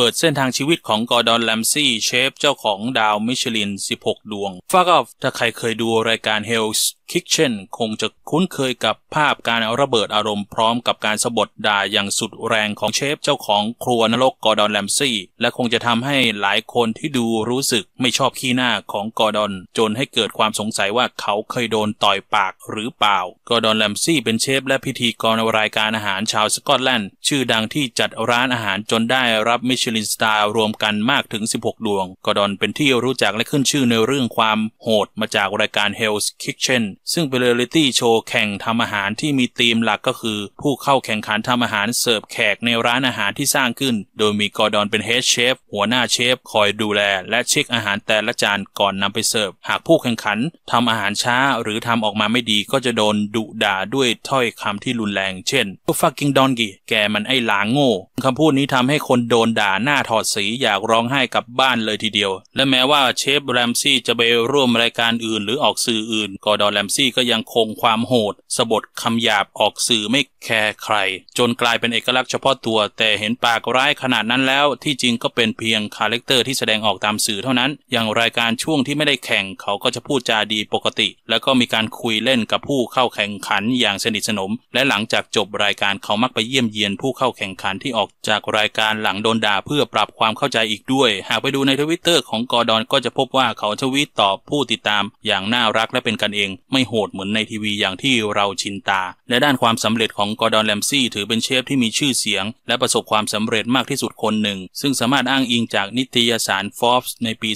เปิดเส้นทางชีวิตของกอร์ดอน แลมซี่เชฟเจ้าของดาวมิชลิน 16 ดวงฟากับถ้าใครเคยดูรายการ Hell's คิกเชนคงจะคุ้นเคยกับภาพการระเบิดอารมณ์พร้อมกับการสะบดด่าอย่างสุดแรงของเชฟเจ้าของครัวนรกกอร์ดอนแลมซี่และคงจะทำให้หลายคนที่ดูรู้สึกไม่ชอบขี้หน้าของกอร์ดอนจนให้เกิดความสงสัยว่าเขาเคยโดนต่อยปากหรือเปล่ากอร์ดอนแลมซี่เป็นเชฟและพิธีกรรายการอาหารชาวสกอตแลนด์ชื่อดังที่จัดร้านอาหารจนได้รับมิชลินสตาร์รวมกันมากถึง 16 ดวงกอร์ดอนเป็นที่รู้จักและขึ้นชื่อในเรื่องความโหด มาจากรายการ Hell's Kitchen ซึ่งเป็นเรียลิตี้โชว์แข่งทำอาหารที่มีธีมหลักก็คือ ผู้เข้าแข่งขันทำอาหารเสิร์ฟแขกในร้านอาหารที่สร้างขึ้น โดยมีกอร์ดอนเป็นเฮดเชฟหัวหน้าเชฟคอยดูแลและเช็คอาหารแต่ละจานก่อนนำไปเสิร์ฟหากผู้แข่งขันทำอาหารช้าหรือทำออกมาไม่ดีก็จะโดนดุด่าด้วยถ้อยคำที่รุนแรง เช่น fucking donkey แกมันไอ้หลางโง่คำพูดนี้ทำให้คนโดนด่าหน้าถอดสีอยากร้องไห้กลับบ้านเลยทีเดียวและแม้ว่าเชฟแรมซี่จะไปร่วมรายการอื่นหรือออกสื่ออื่นกอร์ดอนแรมซี่ก็ยังคงความโหด สบทคำหยาบออกสื่อไม่แคร์ใคร จนกลายเป็นเอกลักษณ์เฉพาะตัว แต่เห็นปากร้ายขนาดนั้นแล้ว ที่จริงก็เป็นเพียงคาแรคเตอร์ที่แสดงออกตามสื่อเท่านั้น อย่างรายการช่วงที่ไม่ได้แข่งเขาก็จะพูดจาดีปกติ แล้วก็มีการคุยเล่นกับผู้เข้าแข่งขันอย่างสนิทสนม และหลังจากจบรายการเขามักไปเยี่ยมเยียน ผู้เข้าแข่งขันที่ออกจากรายการหลังโดนด่าเพื่อปรับความเข้าใจอีกด้วย หากไปดูในทวิตเตอร์ของกอร์ดอนก็จะพบว่าเขาทวีตตอบผู้ติดตาม อย่างน่ารักและเป็นกันเองไม่โหดเหมือนในทีวีอย่างที่เราชินตา และด้านความสำเร็จของกอร์ดอนแลมซี่ถือเป็นเชฟที่มีชื่อเสียง และประสบความสำเร็จมากที่สุดคนหนึ่ง ซึ่งสามารถอ้างอิงจากนิตยสาร Forbes ในปี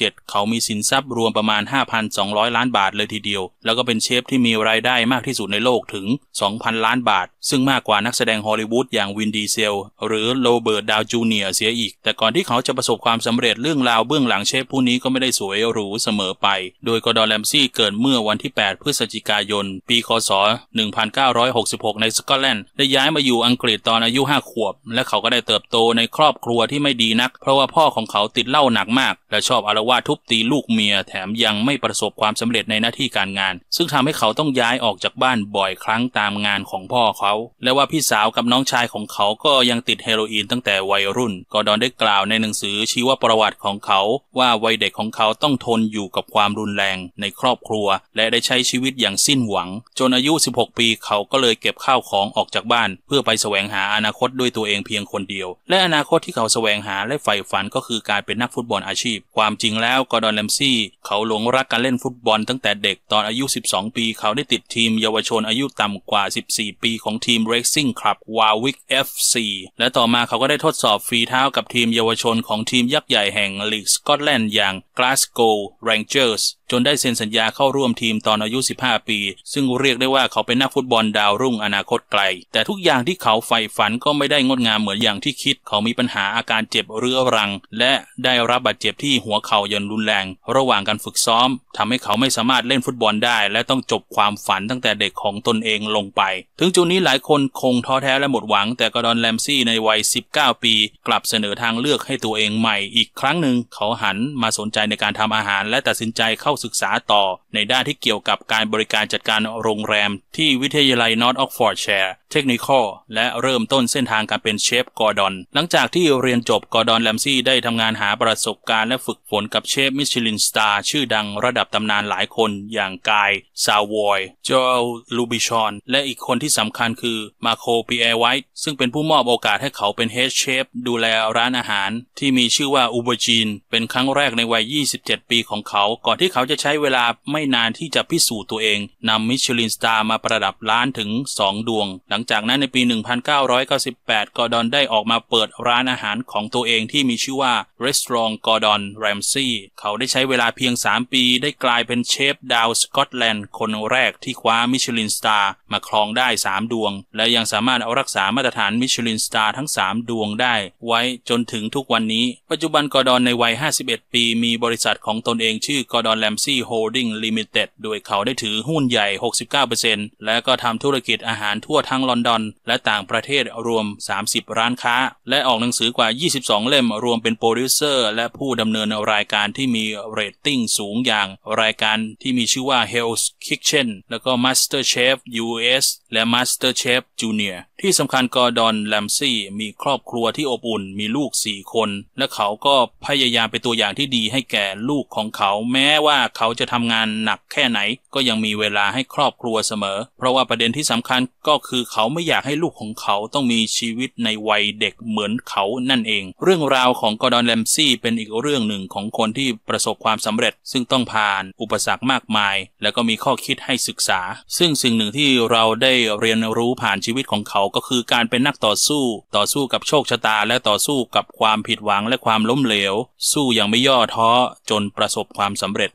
2017 เขามีสินทรัพย์รวมประมาณ 5,200 ล้านบาทเลยทีเดียว แล้วก็เป็นเชฟที่มีรายได้มากที่สุดในโลกถึง 2,000 ล้านบาท ซึ่งมากกว่านักแสดงฮอลลีวูดอย่างวินดีเซล หรือโรเบิร์ตดาวจูเนียเสียอีก แต่ก่อนที่เขาจะประสบความสำเร็จเรื่องราวเบื้องหลังเชฟผู้นี้ก็ไม่ได้สวยหรูเสมอไป โดยกอร์ดอนแลมซี่เกิดเมื่อวันที่8 18พฤศจิกายนปีคศ 1966 ในสกอตแลนด์ได้ย้ายมาอยู่อังกฤษตอนอายุ 5 ขวบ และเขาก็ได้เติบโตในครอบครัวที่ไม่ดีนัก เพราะว่าพ่อของเขาติดเหล้าหนักมาก และชอบอารวาทุบตีลูกเมียแถมยังไม่ประสบความสำเร็จในหน้าที่การงาน ซึ่งทำให้เขาต้องย้ายออกจากบ้านบ่อยครั้งตามงานของพ่อเขา และว่าพี่สาวกับน้องชายของเขาก็ยังติดเฮโรอีนตั้งแต่วัยรุ่นกอดอนได้กล่าวในหนังสือชีวประวัติของเขา ว่าวัยเด็กของเขาต้องทนอยู่กับความรุนแรงในครอบครัว และได้ใช้ชีวิตอย่างสิ้นหวัง จนอายุ 16 ปีเขาก็เลยเก็บข้าวของออกจากบ้านเพื่อไปแสวงหาอนาคตด้วยตัวเองเพียงคนเดียว และอนาคตที่เขาแสวงหาและใฝ่ฝันก็คือการเป็นนักฟุตบอลอาชีพ ความจริงแล้วกอร์ดอนแลมซี่เขาหลงรักการเล่นฟุตบอลตั้งแต่เด็กตอนอายุ 12 ปี เขาได้ติดทีมเยาวชนอายุต่ำกว่า 14 ปีของทีม Racing Club Warwick FC และต่อมาเขาก็ได้ทดสอบฟรีเท้ากับทีมเยาวชนของทีมยักษ์ใหญ่แห่งลีกสกอตแลนด์อย่าง Glasgow Rangers จนได้เซ็นสัญญาเข้าร่วมทีมตอนอนอายุ 15 ปี ซึ่งเรียกได้ว่าเขาเป็นนักฟุตบอลดาวรุ่งอนาคตไกล แต่ทุกอย่างที่เขาใฝ่ฝันก็ไม่ได้งดงามเหมือนอย่างที่คิด เขามีปัญหาอาการเจ็บเรื้อรัง และได้รับบาดเจ็บที่หัวเข่าอย่างรุนแรง ระหว่างการฝึกซ้อมทำให้เขาไม่สามารถเล่นฟุตบอลได้และต้องจบความฝันตั้งแต่เด็กของตนเองลงไป ถึงจุดนี้หลายคนคงท้อแท้และหมดหวัง แต่กอดอนแลมซี่ในวัย 19 ปีกลับเสนอทางเลือกให้ตัวเองใหม่ อีกครั้งหนึ่งเขาหันมาสนใจในการทำอาหารและตัดสินใจเข้าศึกษาต่อ ในด้านที่เกี่ยวกับการบริการจัดการโรงแรม ที่วิทยาลัยนอตออกฟอร์ดแชร์เทคนิคและเริ่มต้นเส้นทางการเป็นเชฟกอร์ดอนหลังจากที่เรียนจบกอร์ดอนแลมซี่ได้ทำงานหาประสบการณ์และฝึกฝนกับเชฟมิชลินสตาร์ชื่อดังระดับับตำนานหลายคนอย่างกาย ซาวอยเจอลลูบิชอน และอีกคนที่สำคัญคือ มาโคปีแอร์ไวท์ซึ่งเป็นผู้มอบโอกาสให้เขาเป็นเฮดเชฟดูแลร้านอาหารที่มีชื่อว่าอูเบจีน เป็นครั้งแรกในวัย 27 ปีของเขาก่อนที่เขาจะใช้เวลาไม่นานที่จะพิสูจน์ตัวเองนำมิชลินสตาร์มาประดับร้านถึง 2 ดวง หลังจากนั้นในปี 1998 กอร์ดอนได้ออกมาเปิดร้านอาหารของตัวเองที่มีชื่อว่า Restaurant Gordon Ramsay เขาได้ใช้เวลาเพียง 3 ปีได้กลายเป็นเชฟดาวสกอตแลนด์ คนแรกที่คว้ามิชลินสตาร์มาครองได้ 3 ดวง และยังสามารถเอารักษามาตรฐานมิชลินสตาร์ทั้ง 3 ดวงได้ไว้จนถึงทุกวันนี้ ปัจจุบันกอดอนในวัย 51 ปี มีบริษัทของตนเองชื่อกอดอนแลมซี่โฮลดิ้งลิมิเต็ดโดยเขาได้ถือหุ้นใหญ่ 69%และก็ทำธุรกิจอาหารทั่วทั้งลอนดอน และต่างประเทศรวม 30 ร้านค้า และออกหนังสือกว่า 22 เล่มรวมเป็นโปรดิวเซอร์และผู้ดำเนินรายการที่มีเรตติ้งสูงอย่างรายการที่มีชื่อว่า Hell's Kitchen แล้วก็ Master Chef US และ Master Chef Junior ที่สำคัญกอร์ดอนแลมซี่มีครอบครัวที่อบอุ่น มีลูก 4 คน และเขาก็พยายามเป็นตัวอย่างที่ดีให้แก่ลูกของเขา แม้ว่าเขาจะทำงานหนักแค่ไหน ก็ยังมีเวลาให้ครอบครัวเสมอ เพราะว่าประเด็นที่สำคัญก็คือเขาไม่อยากให้ลูกของเขาต้องมีชีวิตในวัยเด็กเหมือนเขานั่นเอง เรื่องราวของกอร์ดอนแลมซี่เป็นอีกเรื่องหนึ่งของคนที่ประสบความสำเร็จ ซึ่งต้องพาานอุปสรรคมากมาย แล้วก็มีข้อคิดให้ศึกษา ซึ่งสิ่งหนึ่งที่เราได้เรียนรู้ผ่านชีวิตของเขาก็คือการเป็นนักต่อสู้ ต่อสู้กับโชคชะตาและต่อสู้กับความผิดหวังและความล้มเหลว สู้อย่างไม่ย่อท้อจนประสบความสำเร็จ